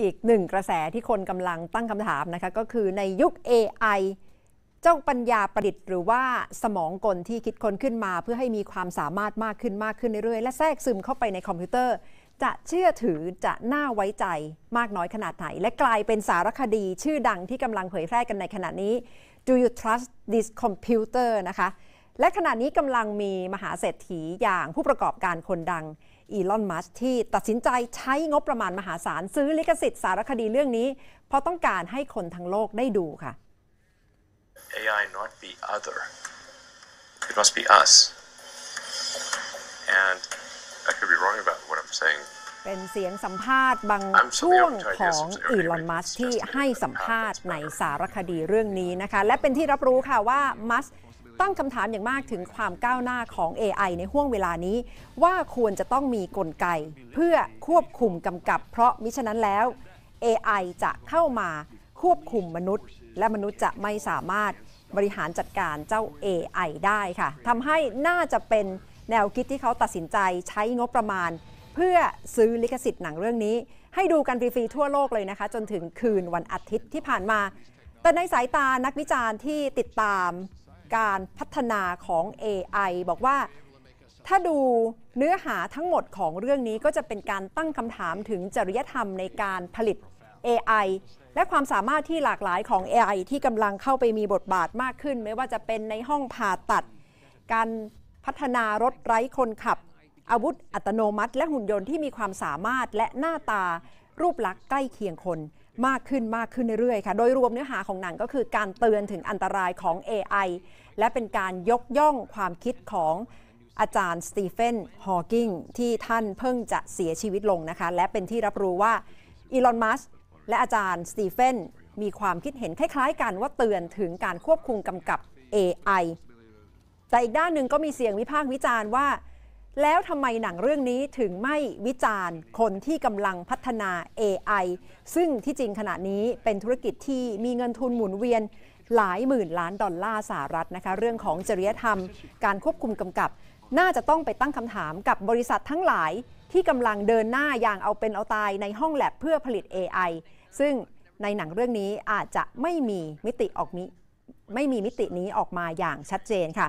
อีกหนึ่งกระแสที่คนกำลังตั้งคำถามนะคะ ก็คือในยุค AI เจ้าปัญญาประดิษฐ์ หรือว่าสมองกลที่คิดคนขึ้นมาเพื่อให้มีความสามารถมากขึ้นมากขึ้นเรื่อยๆและแทรกซึมเข้าไปในคอมพิวเตอร์ จะเชื่อถือจะน่าไว้ใจมากน้อยขนาดไหน และกลายเป็นสารคดีชื่อดังที่กำลังเผยแพร่กันในขณะนี้ Do you trust this computer นะคะและขณะนี้กำลังมีมหาเศรษฐีอย่างผู้ประกอบการคนดังอีลอน มัสที่ตัดสินใจใช้งบประมาณมหาศาล ซื้อลิขสิทธิ์สารคดีเรื่องนี้ เพราะต้องการให้คนทั้งโลกได้ดูค่ะ AI not be other it must be us and I could be wrong about what I'm saying เป็นเสียงสัมภาษณ์บางช่วงของอีลอน มัสที่ให้สัมภาษณ์ในสารคดีเรื่องนี้นะคะและเป็นที่รับรู้ค่ะว่ามัสตั้งคำถามอย่างมากถึงความก้าวหน้าของ AI ในห่วงเวลานี้ ว่าควรจะต้องมีกลไก เพื่อควบคุมกำกับเพราะมิฉะนั้นแล้ว AI จะเข้ามาควบคุมมนุษย์ และมนุษย์จะไม่สามารถบริหารจัดการเจ้า AI ได้ค่ะทำให้น่าจะเป็นแนวคิดที่เขาตัดสินใจใช้งบประมาณ เพื่อซื้อลิขสิทธิ์หนังเรื่องนี้ ให้ดูกันฟรีๆทั่วโลกเลยนะคะจนถึงคืนวันอาทิตย์ที่ผ่านมา แต่ในสายตานักวิจารณ์ที่ติดตามการพัฒนาของ AI บอกว่า ถ้าดูเนื้อหาทั้งหมดของเรื่องนี้ก็จะเป็นการตั้งคำถามถึงจริยธรรมในการผลิต AI และความสามารถที่หลากหลายของ AI ที่กำลังเข้าไปมีบทบาทมากขึ้น ไม่ว่าจะเป็นในห้องผ่าตัด การพัฒนารถไร้คนขับ อาวุธอัตโนมัติและหุ่นยนต์ที่มีความสามารถและหน้าตารูปลักษณ์ใกล้เคียงคนมากขึ้นมากขึ้นเรื่อยๆค่ะ โดยรวมเนื้อหาของหนังก็คือการเตือนถึงอันตรายของ AI และเป็นการยกย่องความคิดของอาจารย์สตีเฟนฮอว์กิงที่ท่านเพิ่งจะเสียชีวิตลงนะคะ และเป็นที่รับรู้ว่าอีลอนมัสและอาจารย์สตีเฟนมีความคิดเห็นคล้ายๆ กันว่าเตือนถึงการควบคุมกำกับ AI แต่อีกด้านหนึ่งก็มีเสียงวิพากษ์วิจารณ์ว่าแล้วทำไมหนังเรื่องนี้ถึงไม่วิจารณ์คนที่กำลังพัฒนา AI ซึ่งที่จริงขณะนี้เป็นธุรกิจที่มีเงินทุนหมุนเวียนหลายหมื่นล้านดอลลาร์สหรัฐนะคะ เรื่องของจริยธรรมการควบคุมกำกับ น่าจะต้องไปตั้งคำถามกับบริษัททั้งหลายที่กำลังเดินหน้าอย่างเอาเป็นเอาตายในห้องแลบเพื่อผลิต AI ซึ่งในหนังเรื่องนี้อาจจะไม่มีมิติออกมิไม่มีมิตินี้ออกมาอย่างชัดเจนค่ะ